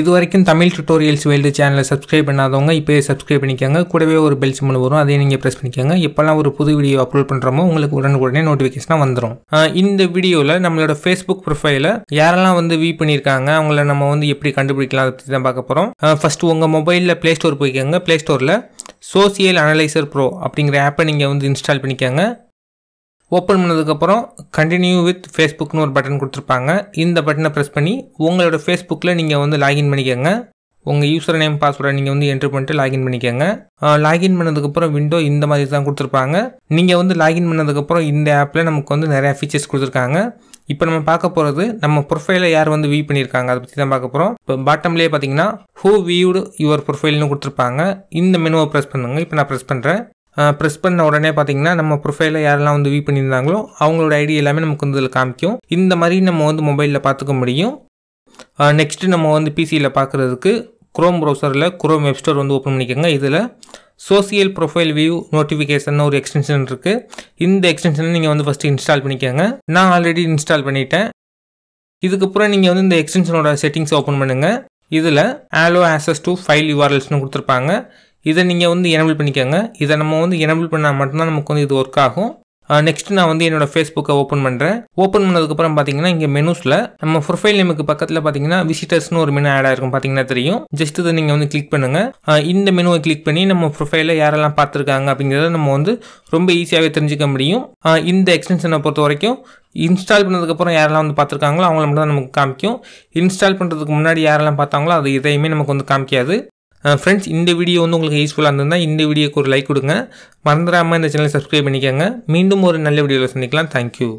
இது வரைக்கும் Tamil tutorials world சேனலை சப்ஸ்கிரைப் பண்ணாதவங்க இப்போயே சப்ஸ்கிரைப் பண்ணிக்கோங்க கூடவே ஒரு பெல் சிம்பிள் வரும் அதையும் நீங்கள் ப்ரெஸ் பண்ணிக்கோங்க இப்போல்லாம் ஒரு புது வீடியோ அப்லோட் பண்ணுறோமோ உங்களுக்கு உடனுக்குடனே நோட்டிஃபிகேஷனாக வந்துடும் இந்த வீடியோவில் நம்மளோட ஃபேஸ்புக் ப்ரொஃபைலில் யாரெல்லாம் வந்து வீ பண்ணியிருக்காங்க அவங்கள நம்ம வந்து எப்படி கண்டுபிடிக்கலாம் பற்றி தான் பார்க்க போகிறோம் ஃபஸ்ட்டு உங்கள் மொபைலில் ப்ளே ஸ்டோர் போய்க்கோங்க ப்ளே ஸ்டோரில் சோசியல் அனலைசர் ப்ரோ அப்படிங்கிற ஆப்பை நீங்கள் வந்து இன்ஸ்டால் பண்ணிக்கோங்க ஓப்பன் பண்ணதுக்கப்புறம் கண்டினியூ வித் ஃபேஸ்புக்னு ஒரு பட்டன் கொடுத்துருப்பாங்க இந்த பட்டனை ப்ரெஸ் பண்ணி உங்களோட ஃபேஸ்புக்கில் நீங்கள் வந்து லாகின் பண்ணிக்கோங்க உங்கள் யூசர் நேம் பாஸ்வேர்டை நீங்கள் வந்து என்ட்ரு பண்ணிட்டு லாகின் பண்ணிக்கோங்க லாகின் பண்ணதுக்கப்புறம் விண்டோ இந்த மாதிரி தான் கொடுத்துருப்பாங்க நீங்கள் வந்து லாகின் பண்ணதுக்கப்புறம் இந்த ஆப்பில் நமக்கு வந்து நிறையா ஃபீச்சர்ஸ் கொடுத்துருக்காங்க இப்போ நம்ம பார்க்க போகிறது நம்ம ப்ரொஃபைலை யார் வந்து வியூ பண்ணியிருக்காங்க அதை பற்றி தான் பார்க்க போகிறோம் இப்போ பாட்டம்லேயே பார்த்தீங்கன்னா ஹூ வியூடு யுவர் ப்ரொஃபைல்னு கொடுத்துருப்பாங்க இந்த மெனுவை ப்ரெஸ் பண்ணுங்க இப்போ நான் ப்ரெஸ் பண்ணுறேன் ப்ரெஸ் பண்ண உடனே பார்த்தீங்கன்னா நம்ம ப்ரொஃபைலில் யாரெல்லாம் வந்து வியூ பண்ணியிருந்தாங்களோ அவங்களோட ஐடி எல்லாமே நமக்கு வந்து இதில் காமிக்கும் இந்த மாதிரி நம்ம வந்து மொபைலில் பார்த்துக்க முடியும் நெக்ஸ்ட்டு நம்ம வந்து பிசியில் பார்க்குறதுக்கு குரோம் ப்ரௌசரில் குரோம் ஸ்டோர் வந்து ஓப்பன் பண்ணிக்கோங்க இதில் சோசியல் ப்ரொஃபைல் வியூ நோட்டிஃபிகேஷன் ஒரு எக்ஸ்டென்ஷன் இருக்குது இந்த எக்ஸ்டென்ஷனை நீங்கள் வந்து ஃபஸ்ட்டு இன்ஸ்டால் பண்ணிக்கோங்க நான் ஆல்ரெடி இன்ஸ்டால் பண்ணிட்டேன் இதுக்கப்புறம் நீங்கள் வந்து இந்த எக்ஸ்டென்ஷனோட செட்டிங்ஸ் ஓப்பன் பண்ணுங்கள் இதில் ஆலோ ஆசஸ் டு ஃபைல் யூஆர்எல்ஸ்னு கொடுத்துருப்பாங்க இதை நீங்கள் வந்து எனபிள் பண்ணிக்கோங்க இதை நம்ம வந்து எனபிள் பண்ணால் மட்டும்தான் நமக்கு வந்து இது ஒர்க் ஆகும் நெக்ஸ்ட் நான் வந்து என்னோட ஃபேஸ்புக்கை ஓப்பன் பண்ணுறேன் ஓப்பன் பண்ணதுக்கப்புறம் பார்த்தீங்கன்னா இங்கே மெனுஸில் நம்ம ப்ரொஃபைல் நேமுக்கு பக்கத்தில் பார்த்தீங்கன்னா விசிட்டர்ஸ்னு ஒரு மெனு ஆட் ஆயிருக்கும் பார்த்தீங்கன்னா தெரியும் ஜஸ்ட் இதை நீங்கள் வந்து கிளிக் பண்ணுங்கள் இந்த மெனுவை கிளிக் பண்ணி நம்ம ப்ரொஃபைலில் யாரெல்லாம் பார்த்துருக்காங்க அப்படிங்கிறத நம்ம வந்து ரொம்ப ஈஸியாகவே தெரிஞ்சுக்க முடியும் இந்த எக்ஸ்டென்ஷனை பொறுத்த வரைக்கும் இன்ஸ்டால் பண்ணதுக்கப்புறம் யாரெல்லாம் வந்து பார்த்துருக்காங்களோ அவங்கள மட்டும் தான் நமக்கு காமிக்கும் இன்ஸ்டால் பண்ணுறதுக்கு முன்னாடி யாரெல்லாம் பார்த்தாங்களோ அது இதையுமே நமக்கு வந்து காமிக்காது ஃப்ரெண்ட்ஸ் இந்த வீடியோ வந்து உங்களுக்கு யூஸ்ஃபுல்லாக இருந்திருந்தால் இந்த வீடியோக்கு ஒரு லைக் கொடுங்க மறந்துடாமல் இந்த சேனலை சப்ஸ்கிரைப் பண்ணிக்கோங்க மீண்டும் ஒரு நல்ல வீடியோவில் சந்திக்கலாம் தேங்க்யூ